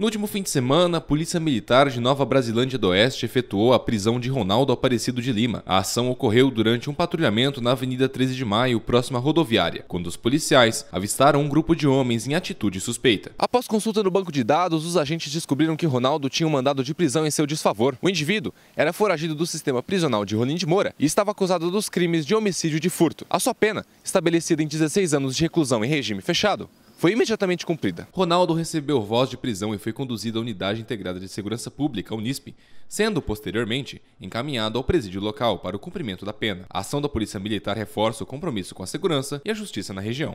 No último fim de semana, a Polícia Militar de Nova Brasilândia do Oeste efetuou a prisão de Ronaldo Aparecido de Lima. A ação ocorreu durante um patrulhamento na Avenida 13 de Maio, próxima à rodoviária, quando os policiais avistaram um grupo de homens em atitude suspeita. Após consulta no banco de dados, os agentes descobriram que Ronaldo tinha um mandado de prisão em seu desfavor. O indivíduo era foragido do sistema prisional de Rolim de Moura e estava acusado dos crimes de homicídio de furto. A sua pena, estabelecida em 16 anos de reclusão em regime fechado, foi imediatamente cumprida. Ronaldo recebeu voz de prisão e foi conduzido à Unidade Integrada de Segurança Pública, UNISP, sendo, posteriormente, encaminhado ao presídio local para o cumprimento da pena. A ação da Polícia Militar reforça o compromisso com a segurança e a justiça na região.